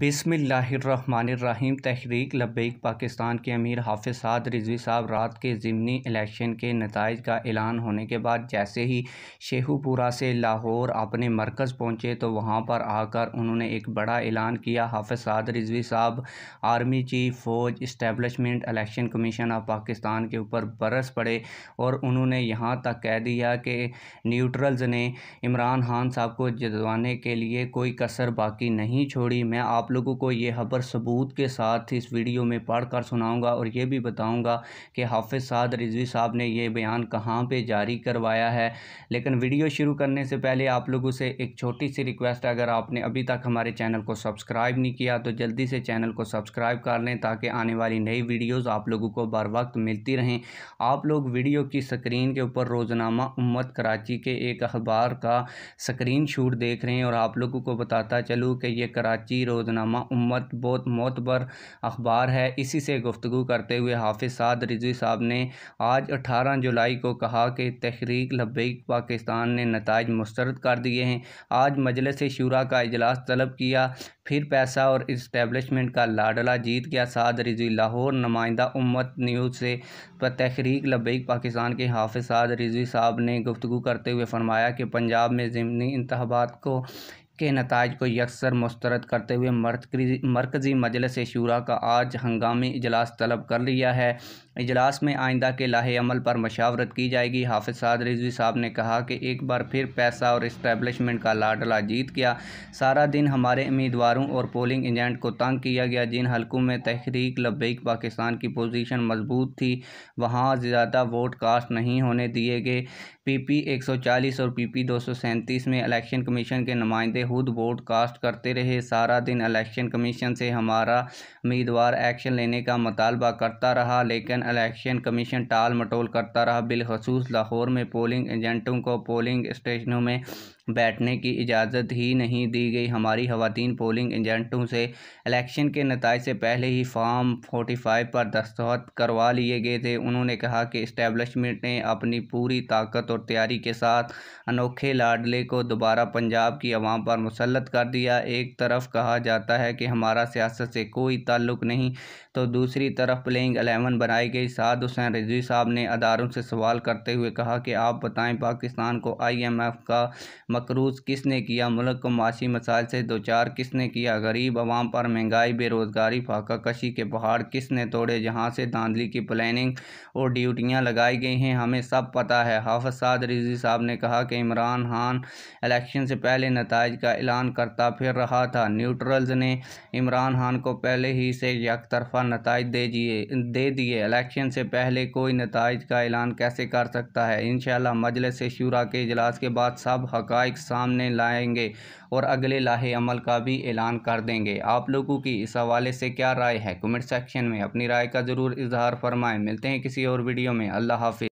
बिसमीम तहरीक लब्बैक पाकिस्तान के अमीर हाफिज साद रिजवी साहब रात के ज़मनी इलेक्शन के नतज का ऐलान होने के बाद जैसे ही शेहूपुरा से लाहौर अपने मरकज़ पहुँचे तो वहाँ पर आकर उन्होंने एक बड़ा ऐलान किया हाफिज साद रिजवी साहब आर्मी चीफ फ़ौज establishment election commission of Pakistan के ऊपर बरस पड़े और उन्होंने यहाँ तक कह दिया कि न्यूट्रल्स ने इमरान खान साहब को जदवाने के लिए कोई कसर बाकी नहीं छोड़ी मैं आप आप लोगों को ये खबर सबूत के साथ इस वीडियो में पढ़ कर सुनाऊँगा और ये भी बताऊँगा कि हाफिज़ साद रिजवी साहब ने यह बयान कहाँ पर जारी करवाया है लेकिन वीडियो शुरू करने से पहले आप लोगों से एक छोटी सी रिक्वेस्ट है अगर आपने अभी तक हमारे चैनल को सब्सक्राइब नहीं किया तो जल्दी से चैनल को सब्सक्राइब कर लें ताकि आने वाली नई वीडियोज़ आप लोगों को बर वक्त मिलती रहें आप लोग वीडियो की स्क्रीन के ऊपर रोज़नामा उम्मत कराची के एक अखबार का स्क्रीन शूट देख रहे हैं और आप लोगों को बताता चलूँ कि यह कराची रोजना कारनामा उम्मत बहुत मोतबर अखबार है इसी से गुफ्तु करते हुए हाफिज साद रिजवी साहब ने आज अठारह जुलाई को कहा कि तहरीक लबैक पाकिस्तान ने नतज मुस्रद कर दिए हैं आज मजलस शुरा का अजलास तलब किया फिर पैसा और इस्टेबलिशमेंट का लाडला जीत गया साद रिजवी लाहौर नुमाइंदा उम्मत न्यूज़ से तहरीक लबैक पाकिस्तान के हाफिज साद रिजवी साहब ने गुफ्तु करते हुए फरमाया कि पंजाब में ज़मनी इंतबात को के नतज को यकसर मुस्तरद करते हुए मरकज़ी मजलस शूरा का आज हंगामी इजलास तलब कर लिया है इजलास में आइंदा के लाहे अमल पर मशावरत की जाएगी हाफिज साद रिजवी साहब ने कहा कि एक बार फिर पैसा और इस्टेबलिशमेंट का लाडला जीत गया सारा दिन हमारे उम्मीदवारों और पोलिंग एजेंट को तंग किया गया जिन हलकों में तहरीक लबैक पाकिस्तान की पोजीशन मजबूत थी वहाँ ज़्यादा वोट कास्ट नहीं होने दिए गए पी पी एक सौ चालीस और पी पी दो सौ सैंतीस में इलेक्शन कमीशन के नुमाइंदे बेहूद कास्ट करते रहे सारा दिन इलेक्शन कमीशन से हमारा उम्मीदवार एक्शन लेने का मतालबा करता रहा लेकिन इलेक्शन कमीशन टाल मटोल करता रहा बिलखसूस लाहौर में पोलिंग एजेंटों को पोलिंग स्टेशनों में बैठने की इजाज़त ही नहीं दी गई हमारी खातन पोलिंग एजेंटों से इलेक्शन के नतज से पहले ही फार्म फोर्टी फाइव पर दस्तखत करवा लिए गए थे उन्होंने कहा कि इस्टेबलिशमेंट ने अपनी पूरी ताकत और तैयारी के साथ अनोखे लाडले को दोबारा पंजाब की आवाम पर पर मुसलत कर दिया एक तरफ कहा जाता है कि हमारा सियासत से कोई ताल्लुक नहीं तो दूसरी तरफ प्लेइंग अलेवन बनाई गई साद हुसैन रिजवी साहब ने अदारों से सवाल करते हुए कहा कि आप बताएं पाकिस्तान को आईएमएफ का मकरूज किसने किया मुल्क को माशी मसाइल से दो चार किसने किया गरीब आवाम पर महंगाई बेरोज़गारी फाका कशी के पहाड़ किसने तोड़े जहाँ से धांधली की प्लानिंग और ड्यूटियाँ लगाई गई हैं हमें सब पता है हाफ साद रिजी साहब ने कहा कि इमरान खान इलेक्शन से पहले नतज का का ऐलान करता फिर रहा था न्यूट्रल्स ने इमरान खान को पहले ही से तरफा नतज दे दिए दे दिए इलेक्शन से पहले कोई नतज का ऐलान कैसे कर सकता है इन मजलिस शुरा के अजलास के बाद सब हक़ सामने लाएंगे और अगले लाहे अमल का भी ऐलान कर देंगे आप लोगों की इस हवाले से क्या राय है कमेंट सेक्शन में अपनी राय का ज़रूर इजहार फरमाएं मिलते हैं किसी और वीडियो में अल्लाह हाफि